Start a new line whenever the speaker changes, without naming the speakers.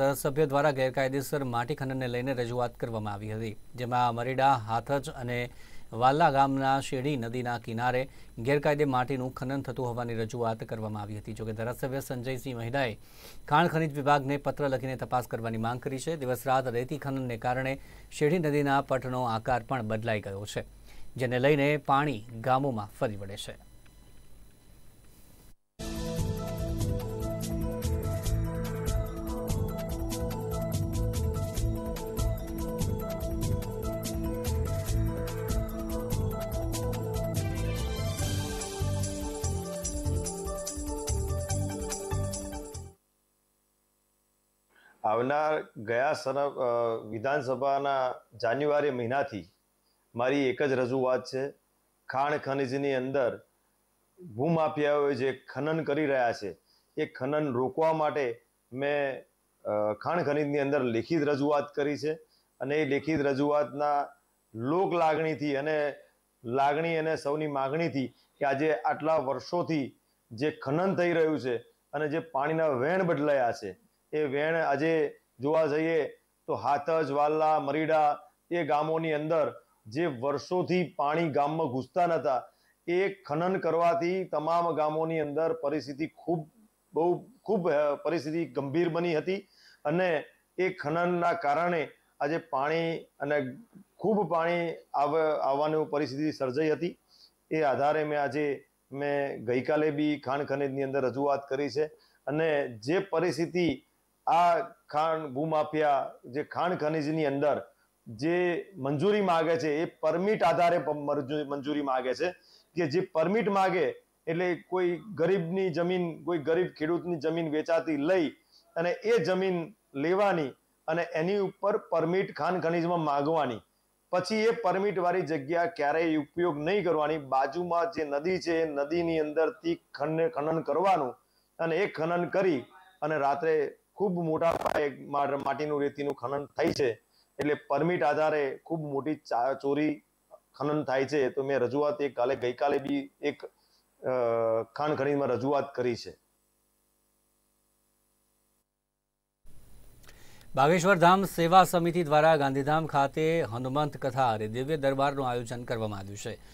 ધારાસભ્ય દ્વારા ગેરકાયદેસર માટી ખનનને લઈને રજૂઆત કરવામાં આવી હતી જેમાં મરીડા હાથજ અને વાલા ગામના શેડી નદીના કિનારે ગેરકાયદે માટીનું ખનન થતું હોવાની રજૂઆત કરવામાં આવી હતી જોકે ધારાસભ્ય સંજયસિંહ મહિલાએ ખાણ ખનિજ વિભાગને પત્ર લખીને તપાસ કરવાની માંગ કરી છે દિવસ રાત રેતી ખનનને કારણે શેડી નદીના પટનો આકાર પણ બદલાઈ ગયો છે જેને લઈને પાણી ગામોમાં ફરી વળે છે
આવનાર ગયા સર વિધાનસભાના જાન્યુઆરી મહિનાથી મારી એક જ રજૂઆત છે ખાણ ખનીજની અંદર ભૂમાફિયાઓએ જે ખનન કરી રહ્યા છે એ ખનન રોકવા માટે મેં ખાણ ખનીજની અંદર લેખિત રજૂઆત કરી છે અને એ લેખિત રજૂઆતના લોક લાગણીથી અને લાગણી અને સૌની માગણીથી કે આજે આટલા વર્ષોથી જે ખનન થઈ રહ્યું છે અને જે પાણીના વેણ બદલાયા છે એ વેણ આજે જોવા જઈએ તો હાથજ વાલ્લા મરીડા એ ગામોની અંદર જે વર્ષોથી પાણી ગામમાં ઘૂસતા નહોતા એ ખનન કરવાથી તમામ ગામોની અંદર પરિસ્થિતિ ખૂબ બહુ ખૂબ પરિસ્થિતિ ગંભીર બની હતી અને એ ખનનના કારણે આજે પાણી અને ખૂબ પાણી આવવાની પરિસ્થિતિ સર્જાઈ હતી એ આધારે મેં આજે મેં ગઈકાલે બી ખાણ ખનીજની અંદર રજૂઆત કરી છે અને જે પરિસ્થિતિ આ ખાણ ભૂમાફિયા જે ખાણ ખનીજની અંદર જે મંજૂરી માગે છે એ પરમિટ આધારે મંજૂરી માગે છે કે જે પરમિટ માગે એટલે કોઈ ગરીબની જમીન કોઈ ગરીબ ખેડૂતની જમીન વેચાતી લઈ અને એ જમીન લેવાની અને એની ઉપર પરમિટ ખાણ ખનીજમાં માગવાની પછી એ પરમિટવાળી જગ્યા ક્યારેય ઉપયોગ નહીં કરવાની બાજુમાં જે નદી છે એ નદીની અંદરથી ખનન કરવાનું અને એ ખનન કરી અને રાત્રે ખૂબ મોટા પાયે માટીનું રેતીનું ખનન થાય છે એટલે પરમિટ આધારે ખૂબ મોટી ચોરી ખનન થાય છે તો મેં રજૂઆત એક કાલે ગઈકાલે બી એક ખાણ ખનીમાં રજૂઆત કરી છે
બાગેશ્વર ધામ સેવા સમિતિ દ્વારા ગાંધીધામ ખાતે હનુમંત કથા અને દિવ્ય દરબારનું આયોજન કરવામાં આવ્યું છે